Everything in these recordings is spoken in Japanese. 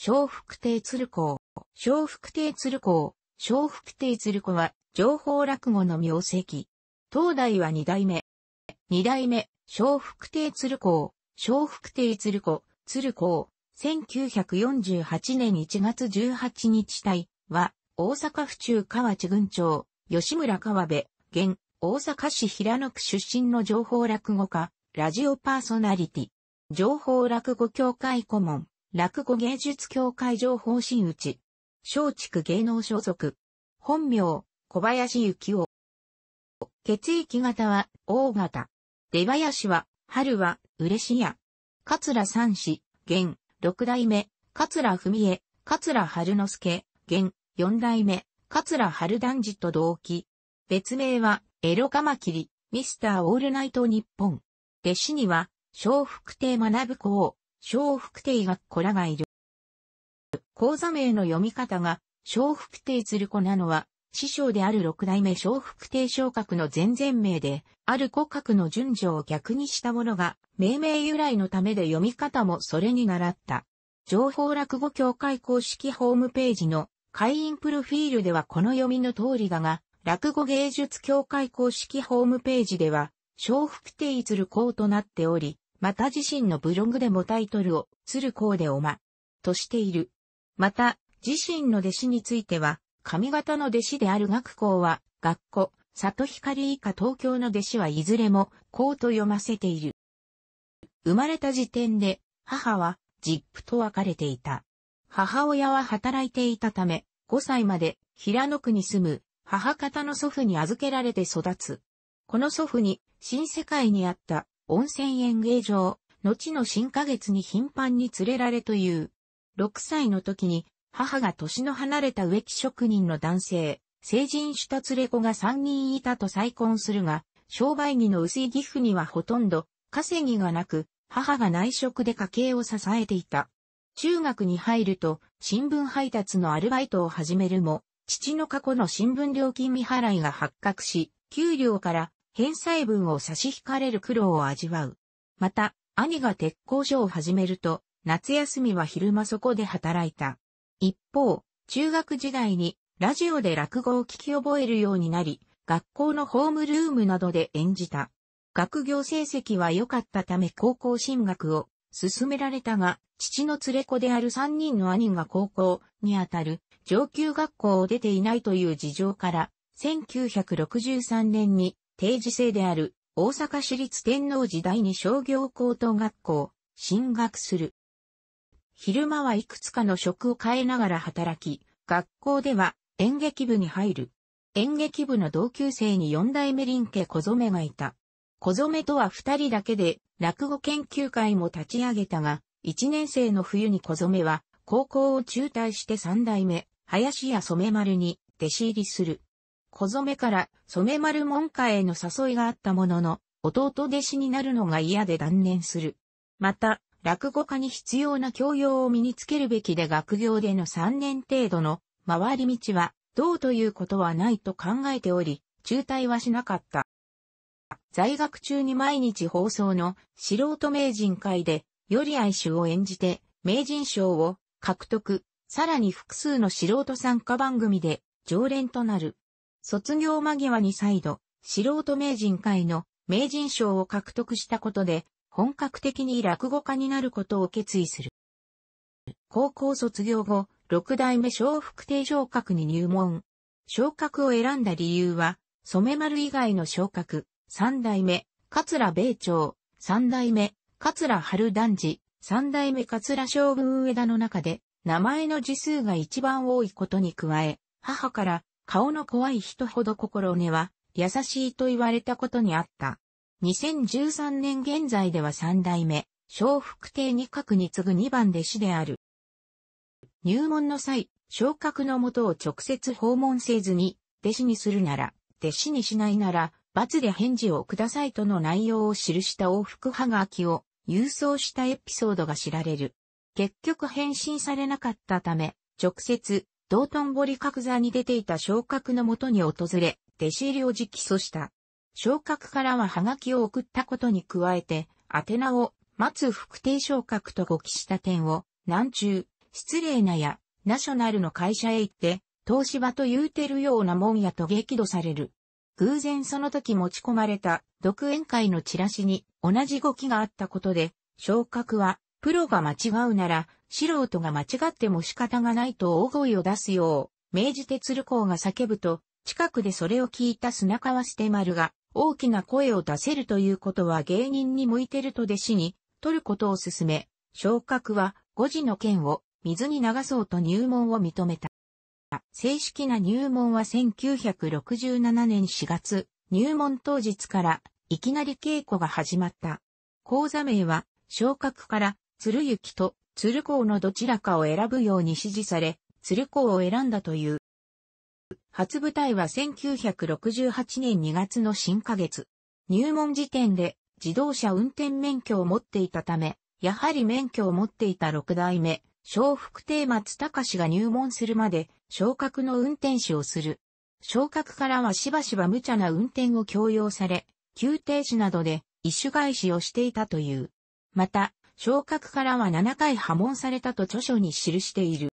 小福亭鶴光。小福亭鶴光。小福亭鶴子は、情報落語の名跡。東大は二代目。二代目、小福亭鶴光。小福亭鶴子、鶴光。1948年1月18日隊は、大阪府中河内郡町、吉村河辺、現、大阪市平野区出身の情報落語家、ラジオパーソナリティ。情報落語協会顧問。落語芸術協会情報新打ち。松竹芸能所属。本名、小林幸夫。血液型は、大型。出林は、春は、嬉しや。桂三子、現、六代目、桂文江、桂春之助、現、四代目、桂春男児と同期。別名は、エロカマキリ、ミスターオールナイト日本。弟子には、笑福亭学子を、小福亭が子らがいる。講座名の読み方が、小福亭鶴子なのは、師匠である六代目小福亭昇格の前々名で、ある五格の順序を逆にしたものが、命名由来のためで読み方もそれに習った。情報落語協会公式ホームページの会員プロフィールではこの読みの通りだが、落語芸術協会公式ホームページでは、小福亭鶴子となっており、また自身のブログでもタイトルを、鶴光でおま、としている。また、自身の弟子については、上方の弟子である学校は、学校、里光以下東京の弟子はいずれも、こうと読ませている。生まれた時点で、母は、ジップと別れていた。母親は働いていたため、5歳まで、平野区に住む、母方の祖父に預けられて育つ。この祖父に、新世界にあった、温泉園芸場、後の新花月に頻繁に連れられという。6歳の時に、母が年の離れた植木職人の男性、成人した連れ子が3人いたと再婚するが、商売着の薄い義父にはほとんど稼ぎがなく、母が内職で家計を支えていた。中学に入ると、新聞配達のアルバイトを始めるも、父の過去の新聞料金未払いが発覚し、給料から返済分を差し引かれる苦労を味わう。また、兄が鉄工所を始めると、夏休みは昼間そこで働いた。一方、中学時代にラジオで落語を聞き覚えるようになり、学校のホームルームなどで演じた。学業成績は良かったため高校進学を進められたが、父の連れ子である三人の兄が高校にあたる上級学校を出ていないという事情から、1963年に定時制である大阪市立天皇時代に商業高等学校、進学する。昼間はいくつかの職を変えながら働き、学校では演劇部に入る。演劇部の同級生に四代目林家小染がいた。小染とは二人だけで落語研究会も立ち上げたが、一年生の冬に小染は高校を中退して三代目、林家染丸に弟子入りする。小染から染丸門下への誘いがあったものの、弟弟子になるのが嫌で断念する。また、落語家に必要な教養を身につけるべきで学業での3年程度の回り道はどうということはないと考えており、中退はしなかった。在学中に毎日放送の素人名人会で、より愛衆を演じて、名人賞を獲得、さらに複数の素人参加番組で常連となる。卒業間際に再度、素人名人会の名人賞を獲得したことで、本格的に落語家になることを決意する。高校卒業後、六代目小福定昇格に入門。昇格を選んだ理由は、染丸以外の昇格、三代目、桂米朝、三代目、桂春男児、三代目桂将軍上田の中で、名前の字数が一番多いことに加え、母から顔の怖い人ほど心根は優しいと言われたことにあった。2013年現在では三代目、小福亭二角に次ぐ二番弟子である。入門の際、昇格のもとを直接訪問せずに、弟子にするなら、弟子にしないなら、罰で返事をくださいとの内容を記した往復はがきを郵送したエピソードが知られる。結局返信されなかったため、直接、道頓堀角座に出ていた昇格のもとに訪れ、弟子入りを直訴した。昇格からはハガキを送ったことに加えて、宛名を、松福帝昇格と語記した点を、南中、失礼なや、ナショナルの会社へ行って、東芝と言うてるようなもんやと激怒される。偶然その時持ち込まれた独演会のチラシに同じ語記があったことで、昇格は、プロが間違うなら、素人が間違っても仕方がないと大声を出すよう、明治鉄鶴光が叫ぶと、近くでそれを聞いた砂川捨て丸が、大きな声を出せるということは芸人に向いてると弟子に、取ることを勧め、昇格は5時の件を水に流そうと入門を認めた。正式な入門は1967年4月、入門当日からいきなり稽古が始まった。講座名は、昇格から、鶴行と鶴光のどちらかを選ぶように指示され、鶴光を選んだという。初舞台は1968年2月の新ヶ月。入門時点で自動車運転免許を持っていたため、やはり免許を持っていた六代目、小福亭松隆が入門するまで、昇格の運転士をする。昇格からはしばしば無茶な運転を強要され、急停止などで、一種返しをしていたという。また、昇格からは7回破門されたと著書に記している。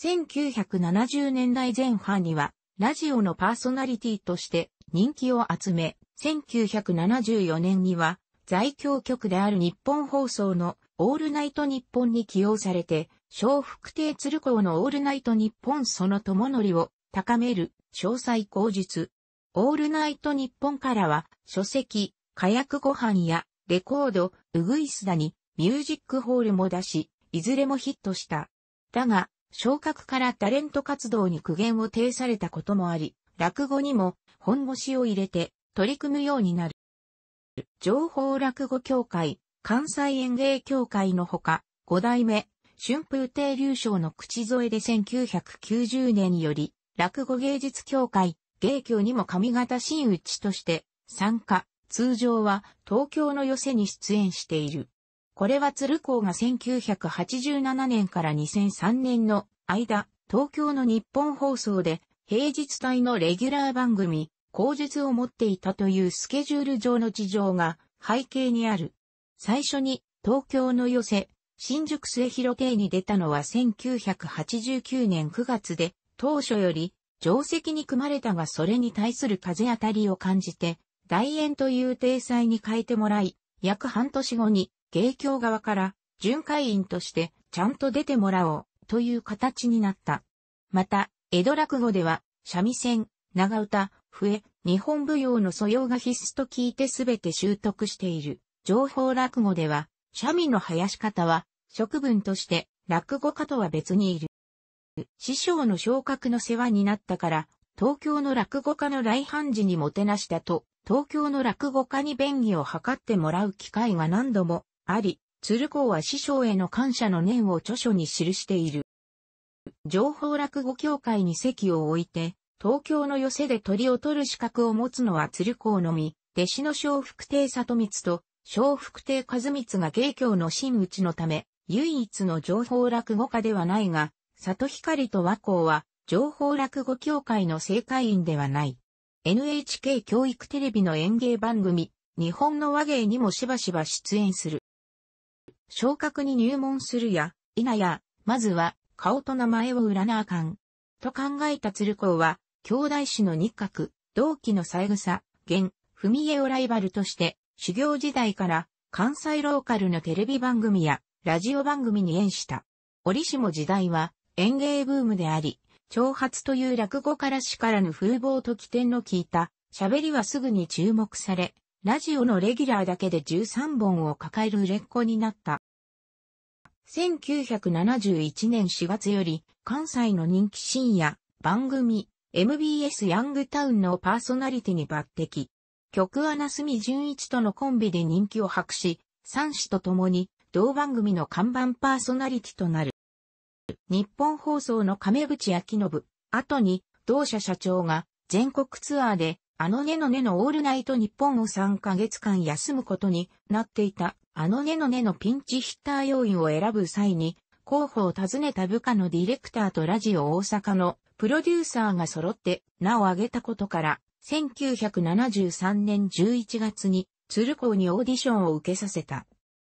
1970年代前半には、ラジオのパーソナリティとして人気を集め、1974年には、在京局である日本放送のオールナイト日本に起用されて、小福亭鶴光のオールナイト日本その友則を高める詳細口述。オールナイト日本からは書籍、火薬ご飯やレコード、ウグイスダに、ミュージックホールも出し、いずれもヒットした。だが、昇格からタレント活動に苦言を呈されたこともあり、落語にも本腰を入れて取り組むようになる。情報落語協会、関西演芸協会のほか、五代目、春風亭流章の口添えで1990年より、落語芸術協会、芸協にも上方真打ちとして参加、通常は東京の寄せに出演している。これは鶴光が1987年から2003年の間、東京の日本放送で平日帯のレギュラー番組、口述を持っていたというスケジュール上の事情が背景にある。最初に東京の寄せ、新宿末広亭に出たのは1989年9月で、当初より定石に組まれたがそれに対する風当たりを感じて、大円という体裁に変えてもらい、約半年後に、芸協側から、巡回員として、ちゃんと出てもらおう、という形になった。また、江戸落語では、三味線、長唄、笛、日本舞踊の素養が必須と聞いてすべて習得している。情報落語では、三味の生やし方は、職文として、落語家とは別にいる。師匠の昇格の世話になったから、東京の落語家の来犯時にもてなしたと、東京の落語家に便宜を図ってもらう機会が何度もあり、鶴光は師匠への感謝の念を著書に記している。情報落語協会に席を置いて、東京の寄席で鳥を取る資格を持つのは鶴光のみ、弟子の小福亭里光と、小福亭和光が芸協の真打ちのため、唯一の情報落語家ではないが、里光と和光は、情報落語協会の正会員ではない。NHK 教育テレビの演芸番組、日本の和芸にもしばしば出演する。昇格に入門するや、いなや、まずは、顔と名前を占なあかん。と考えた鶴光は、兄弟子の日閣、同期の三枝、現、文江をライバルとして、修行時代から関西ローカルのテレビ番組やラジオ番組に演した。折しも時代は演芸ブームであり、長発という落語からしからぬ風貌と起点の効いた、喋りはすぐに注目され、ラジオのレギュラーだけで13本を抱える売れっ子になった。1971年4月より、関西の人気深夜、番組、MBS ヤングタウンのパーソナリティに抜擢。曲穴住純一とのコンビで人気を博し、三子と共に同番組の看板パーソナリティとなる。日本放送の亀口明信。後に、同社社長が全国ツアーで、あのねのねのオールナイト日本を3ヶ月間休むことになっていた、あのねのねのピンチヒッター要員を選ぶ際に、候補を訪ねた部下のディレクターとラジオ大阪のプロデューサーが揃って名を挙げたことから、1973年11月に鶴光にオーディションを受けさせた。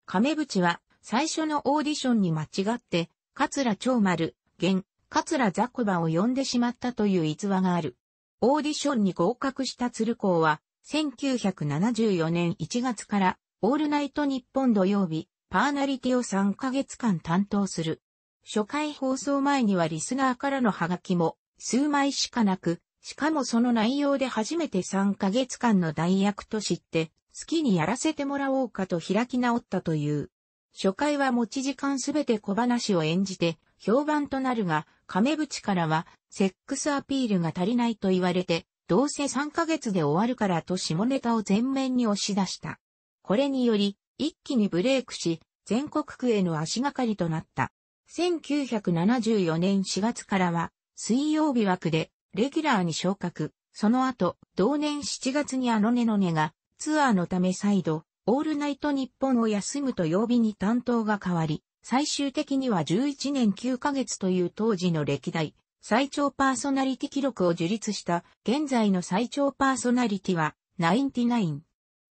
亀渕は最初のオーディションに間違って桂長丸、現、桂雑魚場を呼んでしまったという逸話がある。オーディションに合格した鶴光は、1974年1月から、オールナイト日本土曜日、パーナリティを3ヶ月間担当する。初回放送前にはリスナーからのハガキも、数枚しかなく、しかもその内容で初めて3ヶ月間の代役と知って、好きにやらせてもらおうかと開き直ったという。初回は持ち時間すべて小話を演じて評判となるが、亀淵からはセックスアピールが足りないと言われて、どうせ3ヶ月で終わるからと下ネタを前面に押し出した。これにより、一気にブレイクし、全国区への足がかりとなった。1974年4月からは、水曜日枠で、レギュラーに昇格。その後、同年7月にあのねのねが、ツアーのため再度、オールナイト日本を休むと曜日に担当が変わり、最終的には11年9ヶ月という当時の歴代最長パーソナリティ記録を樹立した現在の最長パーソナリティはナナインティイン。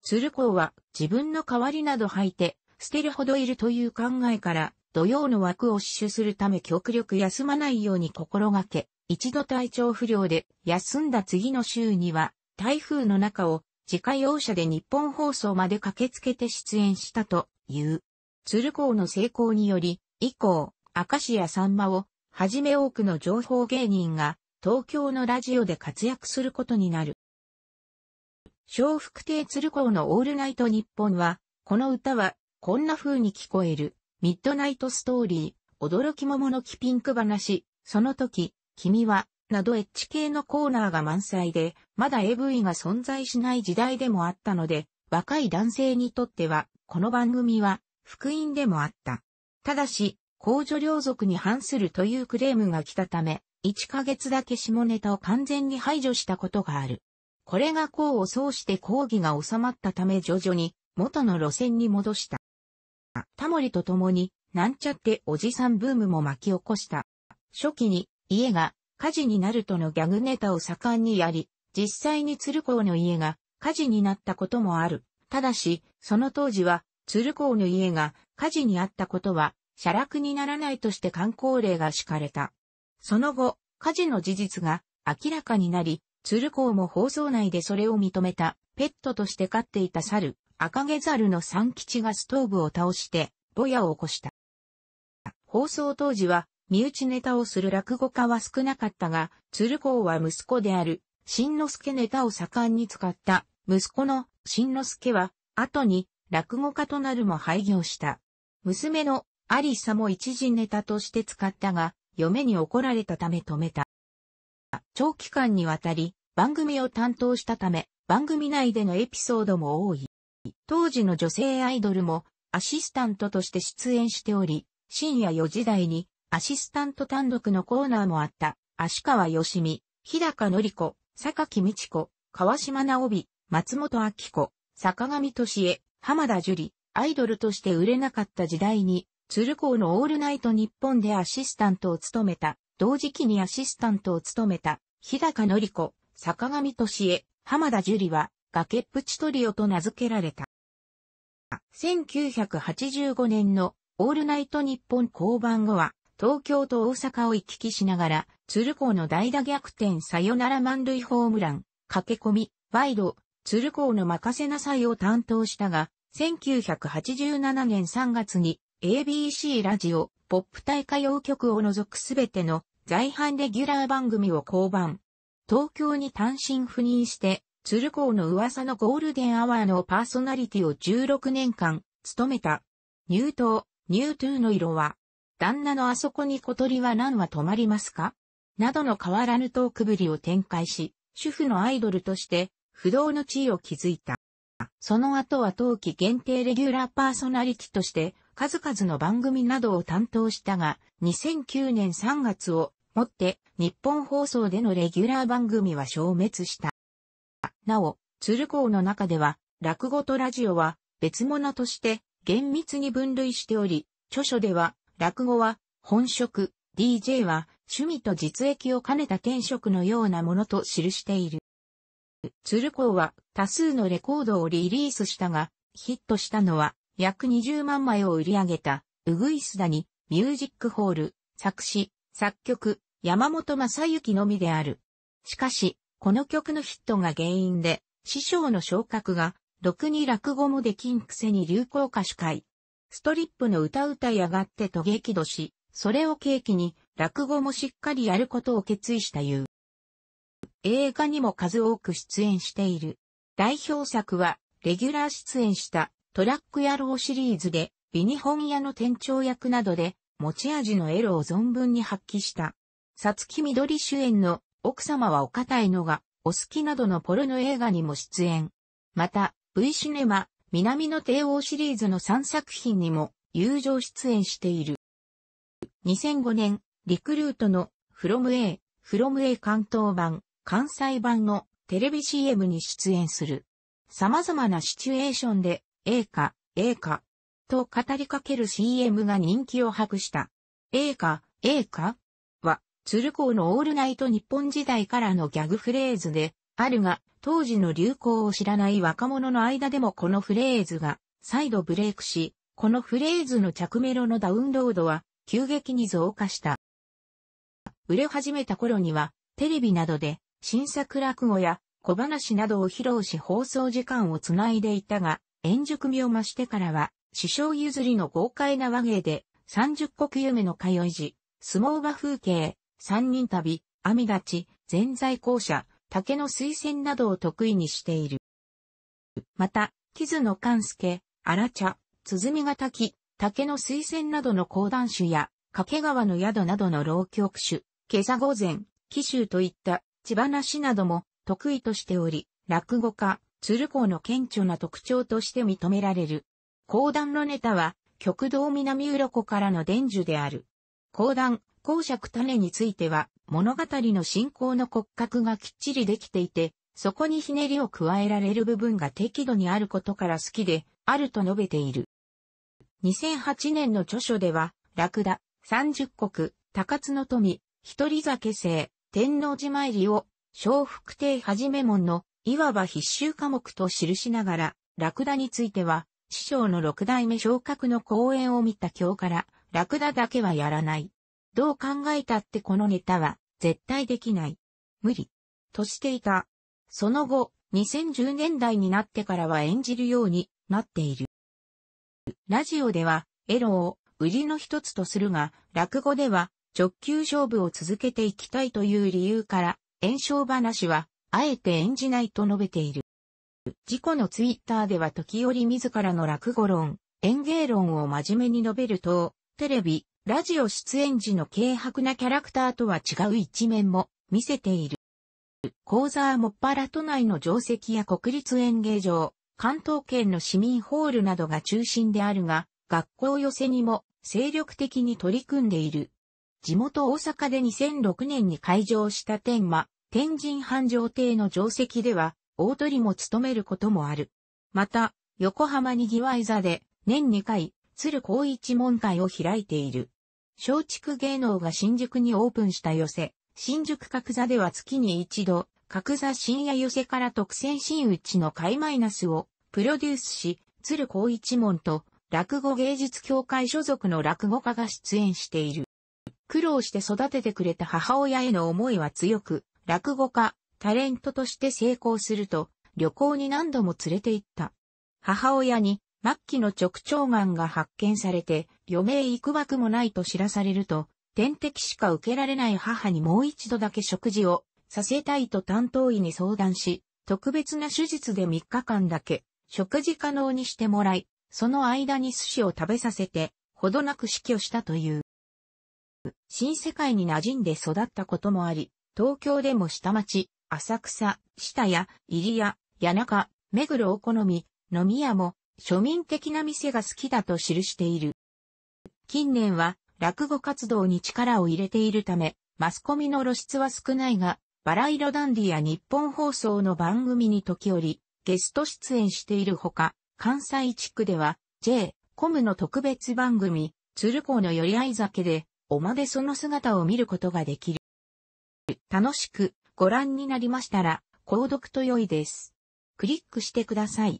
鶴光は自分の代わりなど履いて捨てるほどいるという考えから土曜の枠を死守するため極力休まないように心がけ、一度体調不良で休んだ次の週には台風の中を自家用車で日本放送まで駆けつけて出演したという。鶴光の成功により、以降、明石家さんまを、はじめ多くの情報芸人が、東京のラジオで活躍することになる。小福亭鶴光のオールナイト日本は、この歌は、こんな風に聞こえる、ミッドナイトストーリー、驚き桃の木ピンク話、その時、君は、などエッジ系のコーナーが満載で、まだ AV が存在しない時代でもあったので、若い男性にとっては、この番組は、福音でもあった。ただし、公女領族に反するというクレームが来たため、1ヶ月だけ下ネタを完全に排除したことがある。これが功を奏して抗議が収まったため徐々に元の路線に戻した。タモリと共に、なんちゃっておじさんブームも巻き起こした。初期に家が火事になるとのギャグネタを盛んにやり、実際に鶴光の家が火事になったこともある。ただし、その当時は、鶴光の家が火事にあったことは、写楽にならないとして観光令が敷かれた。その後、火事の事実が明らかになり、鶴光も放送内でそれを認めた、ペットとして飼っていた猿、赤毛猿の三吉がストーブを倒して、ぼやを起こした。放送当時は、身内ネタをする落語家は少なかったが、鶴光は息子である、新之助ネタを盛んに使った、息子の新之助は、後に落語家となるも廃業した。娘の有沙も一時ネタとして使ったが、嫁に怒られたため止めた。長期間にわたり、番組を担当したため、番組内でのエピソードも多い。当時の女性アイドルも、アシスタントとして出演しており、深夜4時台にアシスタント単独のコーナーもあった、足川義美、日高のり子、坂木美智子、川島直美、松本明子、坂上俊恵、浜田樹里、アイドルとして売れなかった時代に、鶴光のオールナイト日本でアシスタントを務めた、同時期にアシスタントを務めた、日高のり子、坂上俊恵、浜田樹里は、崖っぷちトリオと名付けられた。1985年のオールナイト日本降板後は、東京と大阪を行き来しながら、鶴光の代打逆転サヨナラ満塁ホームラン、駆け込み、ワイド、鶴光の任せなさいを担当したが、1987年3月に ABC ラジオ、ポップ大歌謡曲を除くすべての在阪レギュラー番組を降板。東京に単身赴任して、鶴光の噂のゴールデンアワーのパーソナリティを16年間務めた。入党、ニュートゥーの色は旦那のあそこに小鳥は何は止まりますかなどの変わらぬトークぶりを展開し、主婦のアイドルとして不動の地位を築いた。その後は冬季限定レギュラーパーソナリティとして数々の番組などを担当したが、2009年3月をもって日本放送でのレギュラー番組は消滅した。なお、鶴光の中では落語とラジオは別物として厳密に分類しており、著書では落語は、本職、DJ は、趣味と実益を兼ねた転職のようなものと記している。鶴光は多数のレコードをリリースしたが、ヒットしたのは約20万枚を売り上げた、うぐいすだに、ミュージックホール、作詞、作曲、山本正幸のみである。しかし、この曲のヒットが原因で、師匠の昇格が、ろくに落語もできんくせに流行歌手会、ストリップの歌歌い上がってと激怒し、それを契機に落語もしっかりやることを決意したゆう。映画にも数多く出演している。代表作は、レギュラー出演したトラック野郎シリーズで、ビニ本屋の店長役などで、持ち味のエロを存分に発揮した。さつきみどり主演の奥様はお堅いのが、お好きなどのポルノ映画にも出演。また、V シネマ、南の帝王シリーズの3作品にも友情出演している。2005年、リクルートの From A、From A 関東版、関西版のテレビ CM に出演する。様々なシチュエーションで、A か、A か、と語りかける CM が人気を博した。A か、A かは、鶴光のオールナイト日本時代からのギャグフレーズで、あるが、当時の流行を知らない若者の間でもこのフレーズが再度ブレイクし、このフレーズの着メロのダウンロードは急激に増加した。売れ始めた頃には、テレビなどで新作落語や小話などを披露し放送時間をつないでいたが、円熟味を増してからは、師匠譲りの豪快な和芸で、三十国夢の通い時、相撲場風景、三人旅、網立ち、全在校舎、竹の推薦などを得意にしている。また、木津の勘助、荒茶、鼓ヶ滝、竹の推薦などの講談種や、掛川の宿などの老曲種、今朝午前、紀州といった千葉梨なども得意としており、落語家、鶴光の顕著な特徴として認められる。講談のネタは、極道南浦湖からの伝授である。講談、公爵種については、物語の進行の骨格がきっちりできていて、そこにひねりを加えられる部分が適度にあることから好きで、あると述べている。2008年の著書では、ラクダ、三十国、高津の富、一人酒聖、天皇寺参りを、小福亭はじめ門の、いわば必修科目と記しながら、ラクダについては、師匠の六代目昇格の講演を見た今日から、ラクダだけはやらない。どう考えたってこのネタは、絶対できない。無理。としていた。その後、2010年代になってからは演じるようになっている。ラジオでは、エロを売りの一つとするが、落語では直球勝負を続けていきたいという理由から、炎症話は、あえて演じないと述べている。事故のツイッターでは時折自らの落語論、演芸論を真面目に述べると、テレビ、ラジオ出演時の軽薄なキャラクターとは違う一面も見せている。講座はもっぱら都内の定石や国立演芸場、関東圏の市民ホールなどが中心であるが、学校寄せにも精力的に取り組んでいる。地元大阪で2006年に開場した天満、天神繁盛亭の定石では、大鳥も務めることもある。また、横浜にぎわい座で、年2回、鶴光一門会を開いている。松竹芸能が新宿にオープンした寄せ、新宿角座では月に一度、角座深夜寄せから特選新打ちの会マイナスをプロデュースし、鶴光一門と落語芸術協会所属の落語家が出演している。苦労して育ててくれた母親への思いは強く、落語家、タレントとして成功すると、旅行に何度も連れて行った。母親に末期の直腸がんが発見されて、余命行くばくもないと知らされると、点滴しか受けられない母にもう一度だけ食事をさせたいと担当医に相談し、特別な手術で3日間だけ食事可能にしてもらい、その間に寿司を食べさせて、ほどなく死去したという。新世界に馴染んで育ったこともあり、東京でも下町、浅草、下屋、入谷、谷中、目黒お好み、飲み屋も、庶民的な店が好きだと記している。近年は落語活動に力を入れているため、マスコミの露出は少ないが、バラ色ダンディや日本放送の番組に時折、ゲスト出演しているほか、関西地区では、J、コムの特別番組、鶴光の寄り合い酒で、おまでその姿を見ることができる。楽しくご覧になりましたら、購読と良いです。クリックしてください。